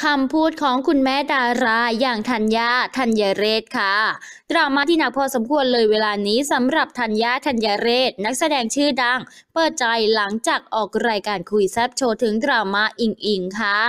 คำพูดของคุณแม่ดาราอย่างธัญญาธัญญเรศค่ะดราม่าที่หนักพอสมควรเลยเวลานี้สำหรับธัญญาธัญญเรศ นักแสดงชื่อดัง เปิดใจหลังจากออกรายการคุยแซบโชว์ ถึง ดราม่าอิงอิงค่ะ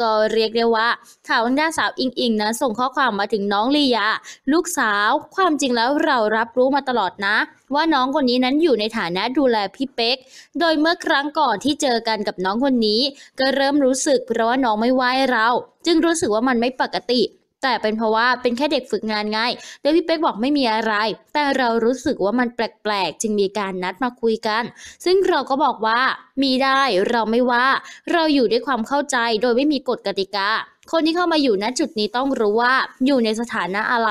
ก็เรียกได้ว่าข่าวด้านสาวอิงอิงนะ ส่งข้อความมาถึงน้องลียาลูกสาว ความจริงแล้วเรารับรู้มาตลอดนะ ว่าน้องคนนี้นั้นอยู่ในฐานะดูแลพี่เป๊ก โดยเมื่อครั้งก่อนที่เจอกันกับน้องคนนี้ ก็เริ่มรู้สึกเพราะว่าน้องไม่ไหวเราราจึงรู้สึกว่ามันไม่ปกติ แต่เป็นเพราะว่าเป็นแค่เด็กฝึกงานไงโดยพี่เป๊กบอกไม่มีอะไร แต่เรารู้สึกว่ามันแปลกๆ จึงมีการนัดมาคุยกัน ซึ่งเราก็บอกว่ามีได้เราไม่ว่า เราอยู่ด้วยความเข้าใจโดยไม่มีกฎกติกา คนที่เข้ามาอยู่ณจุดนี้ต้องรู้ว่าอยู่ในสถานะอะไร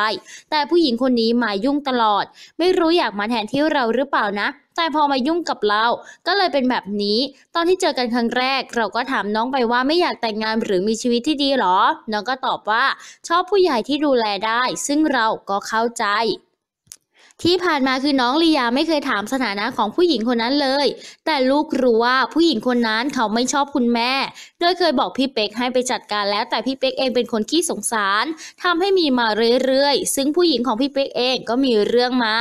แต่ผู้หญิงคนนี้มายุ่งตลอด ไม่รู้อยากมาแทนที่เราหรือเปล่านะ แต่พอมายุ่งกับเรา ก็เลยเป็นแบบนี้ ตอนที่เจอกันครั้งแรก เราก็ถามน้องไปว่าไม่อยากแต่งงานหรือมีชีวิตที่ดีหรอ น้องก็ตอบว่า ชอบผู้ใหญ่ที่ดูแลได้ ซึ่งเราก็เข้าใจที่ผ่านมาคือน้องลียาไม่เคยถามสถานะของผู้หญิงคนนั้นเลย แต่ลูกรู้ว่าผู้หญิงคนนั้นเขาไม่ชอบคุณแม่โดยเคยบอกพี่เป๊กให้ไปจัดการแล้วแต่พี่เป๊กเองเป็นคนขี้สงสาร ทำให้มีมาเรื่อยๆ ซึ่งผู้หญิงของพี่เป๊กเองก็มีเรื่องมา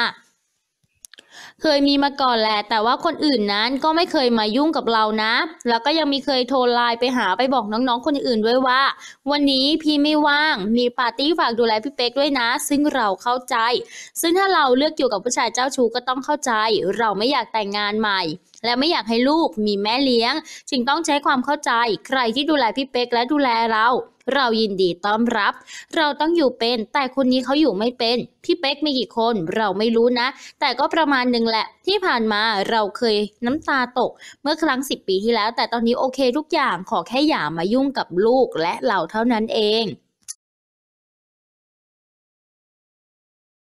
เคยมีมาก่อนแหละ แต่ว่าคนอื่นนั้นก็ไม่เคยมายุ่งกับเรานะ แล้วก็ยังมีเคยโทรไลน์ไปหาไปบอกน้องๆคนอื่นด้วยว่า วันนี้พี่ไม่ว่าง มีปาร์ตี้ฝากดูแลพี่เป๊กด้วยนะ ซึ่งเราเข้าใจ ซึ่งถ้าเราเลือกอยู่กับผู้ชายเจ้าชู้ก็ต้องเข้าใจ เราไม่อยากแต่งงานใหม่ และไม่อยากให้ลูก มีแม่เลี้ยง จึงต้องใช้ความเข้าใจ ใครที่ดูแลพี่เป๊กและดูแลเราเรายินดีต้อนรับ เราต้องอยู่เป็น แต่คนนี้เขาอยู่ไม่เป็น พี่เป๊กมีกี่คน เราไม่รู้นะ แต่ก็ประมาณหนึ่งแหละ ที่ผ่านมาเราเคยน้ำตาตก เมื่อครั้งสิบปีที่แล้ว แต่ตอนนี้โอเคทุกอย่างขอแค่อย่ามายุ่งกับลูกและเราเท่านั้นเอง